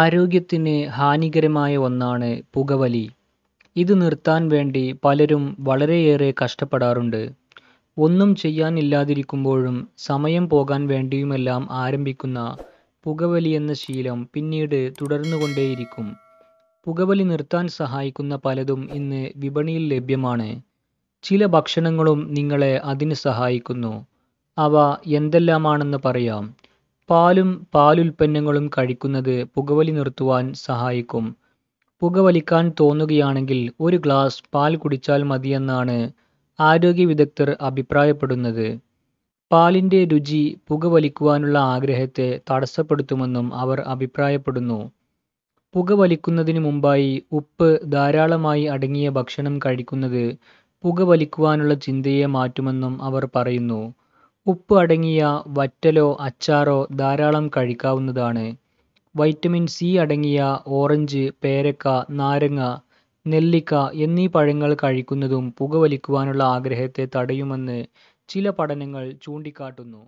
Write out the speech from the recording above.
ആരോഗ്യത്തിന് ഹാനികരമായ ഒന്നാണ് പുകവലി ഇത് നിർത്താൻ വേണ്ടി പലരും വളരെയേറെ കഷ്ടപ്പെടാറുണ്ട് ഒന്നും ചെയ്യാനില്ലാതിരിക്കുമ്പോഴും സമയം പോകാൻ വേണ്ടിയുമെല്ലാം ആരംഭിക്കുന്ന പുകവലി എന്ന ശീലം പിന്നീട് തുടർന്നുകൊണ്ടേയിരിക്കും പുകവലി നിർത്താൻ സഹായിക്കുന്ന പലതും ഇന്ന് വിപണിയിൽ ലഭ്യമാണ് ചില ഭക്ഷണങ്ങളും നിങ്ങളെ അതിന് സഹായിക്കുന്നു അവ എന്തെല്ലാമാണെന്ന് പറയാം പാലും പാലുൽപ്പന്നങ്ങളും കഴിക്കുന്നത് പുകവലി നിർത്തുവാൻ സഹായിക്കും പുകവലിക്കാൻ തോന്നുകയാണെങ്കിൽ ഒരു ഗ്ലാസ് പാൽ കുടിച്ചാൽ മതിയെന്നാണ് ആരോഗ്യ വിദഗ്ധർ അഭിപ്രായപ്പെടുന്നത് പാലിൻ്റെ രുചി പുകവലിക്കുവാനുള്ള ആഗ്രഹത്തെ തടസ്സപ്പെടുത്തുമെന്നും അവർ അഭിപ്രായപ്പെടുന്നു പുകവലിക്കുന്നതിന് മുമ്പായി ഉപ്പ് ധാരാളമായി അടങ്ങിയ ഭക്ഷണം കഴിക്കുന്നത് പുകവലിക്കുവാനുള്ള ചിന്തയെ മാറ്റുമെന്നും അവർ പറയുന്നു ഉപ്പ് അടങ്ങിയ വറ്റലോ അച്ചാറോ ധാരാളം കഴിക്കാവുന്നതാണ്. വൈറ്റമിൻ സി അടങ്ങിയ ഓറഞ്ച്, പേരക്ക, നാരങ്ങ, നെല്ലിക്ക എന്നീ പഴങ്ങൾ കഴിക്കുന്നതും പുകവലിക്കാനുള്ള ആഗ്രഹത്തെ തടയുമെന്ന് ചില പഠനങ്ങൾ ചൂണ്ടിക്കാട്ടുന്നു.